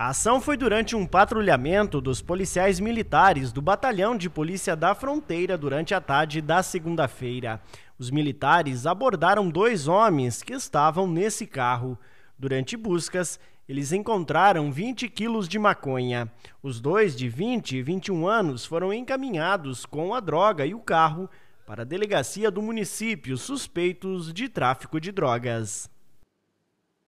A ação foi durante um patrulhamento dos policiais militares do Batalhão de Polícia da Fronteira durante a tarde da segunda-feira. Os militares abordaram dois homens que estavam nesse carro. Durante buscas, eles encontraram 20 quilos de maconha. Os dois de 20 e 21 anos foram encaminhados com a droga e o carro para a delegacia do município suspeitos de tráfico de drogas.